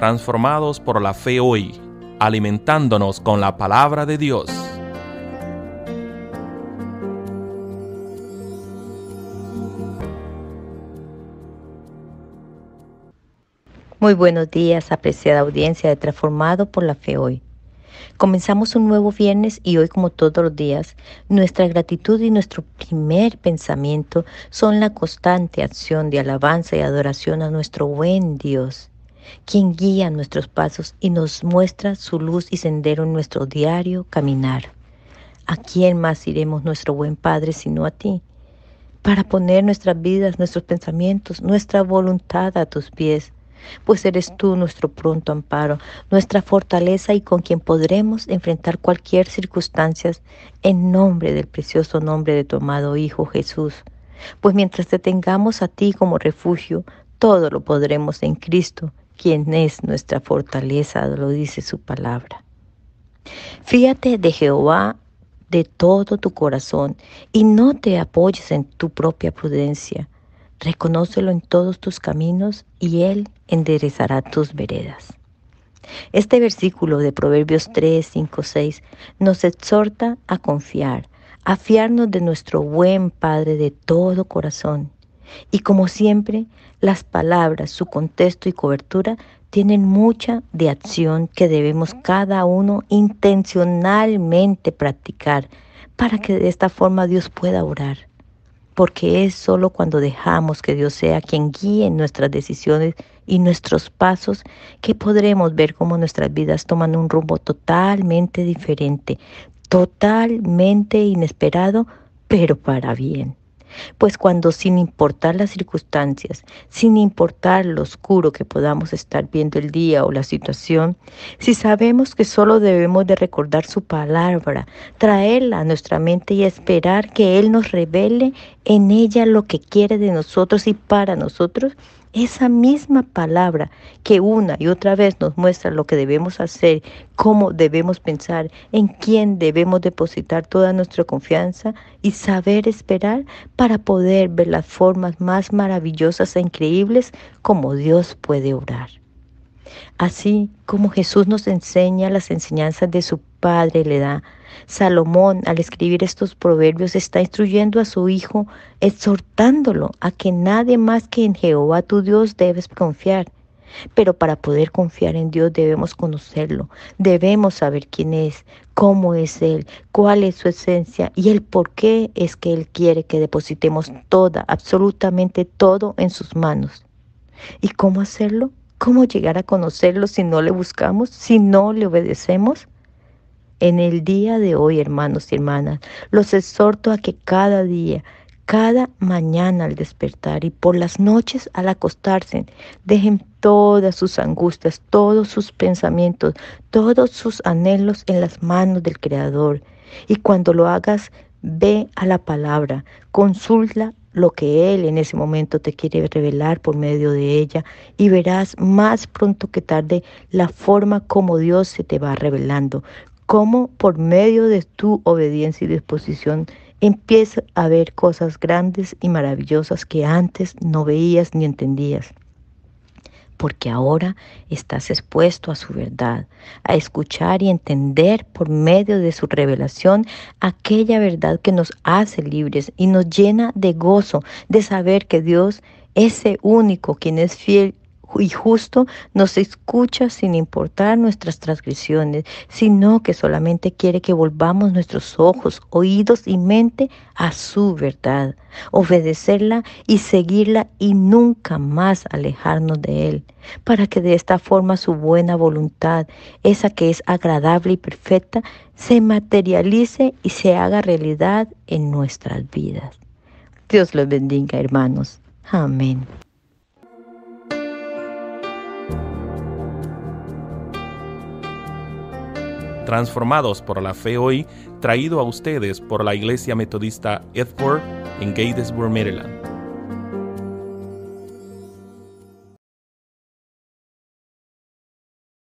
transformados por la fe hoy, alimentándonos con la palabra de Dios. Muy buenos días, apreciada audiencia de Transformado por la Fe Hoy. Comenzamos un nuevo viernes y hoy, como todos los días, nuestra gratitud y nuestro primer pensamiento son la constante acción de alabanza y adoración a nuestro buen Dios quien guía nuestros pasos y nos muestra su luz y sendero en nuestro diario caminar. ¿A quién más iremos nuestro buen Padre sino a ti? Para poner nuestras vidas, nuestros pensamientos, nuestra voluntad a tus pies, pues eres tú nuestro pronto amparo, nuestra fortaleza y con quien podremos enfrentar cualquier circunstancia en nombre del precioso nombre de tu amado Hijo Jesús. Pues mientras te tengamos a ti como refugio, todo lo podremos en Cristo quien es nuestra fortaleza, lo dice su palabra. Fíjate de Jehová de todo tu corazón y no te apoyes en tu propia prudencia. Reconócelo en todos tus caminos y Él enderezará tus veredas. Este versículo de Proverbios 3, 5, 6 nos exhorta a confiar, a fiarnos de nuestro buen Padre de todo corazón y como siempre, las palabras, su contexto y cobertura tienen mucha de acción que debemos cada uno intencionalmente practicar para que de esta forma Dios pueda orar. Porque es solo cuando dejamos que Dios sea quien guíe nuestras decisiones y nuestros pasos que podremos ver cómo nuestras vidas toman un rumbo totalmente diferente, totalmente inesperado, pero para bien. Pues cuando sin importar las circunstancias, sin importar lo oscuro que podamos estar viendo el día o la situación, si sabemos que solo debemos de recordar su palabra, traerla a nuestra mente y esperar que Él nos revele en ella lo que quiere de nosotros y para nosotros, esa misma palabra que una y otra vez nos muestra lo que debemos hacer, cómo debemos pensar, en quién debemos depositar toda nuestra confianza y saber esperar para poder ver las formas más maravillosas e increíbles como Dios puede obrar. Así como Jesús nos enseña las enseñanzas de su Padre, le da. Salomón, al escribir estos proverbios, está instruyendo a su hijo, exhortándolo a que nadie más que en Jehová tu Dios debes confiar. Pero para poder confiar en Dios debemos conocerlo, debemos saber quién es, cómo es Él, cuál es su esencia y el por qué es que Él quiere que depositemos toda, absolutamente todo en sus manos. ¿Y cómo hacerlo? ¿Cómo llegar a conocerlo si no le buscamos, si no le obedecemos? En el día de hoy, hermanos y hermanas, los exhorto a que cada día, cada mañana al despertar y por las noches al acostarse, dejen todas sus angustias, todos sus pensamientos, todos sus anhelos en las manos del Creador. Y cuando lo hagas, Ve a la palabra, consulta lo que Él en ese momento te quiere revelar por medio de ella y verás más pronto que tarde la forma como Dios se te va revelando, cómo por medio de tu obediencia y disposición empiezas a ver cosas grandes y maravillosas que antes no veías ni entendías porque ahora estás expuesto a su verdad, a escuchar y entender por medio de su revelación aquella verdad que nos hace libres y nos llena de gozo de saber que Dios, ese único quien es fiel y justo nos escucha sin importar nuestras transgresiones, sino que solamente quiere que volvamos nuestros ojos, oídos y mente a su verdad, obedecerla y seguirla y nunca más alejarnos de Él, para que de esta forma su buena voluntad, esa que es agradable y perfecta, se materialice y se haga realidad en nuestras vidas. Dios los bendiga, hermanos. Amén. transformados por la fe hoy, traído a ustedes por la Iglesia Metodista Edford en Gatesburg, Maryland.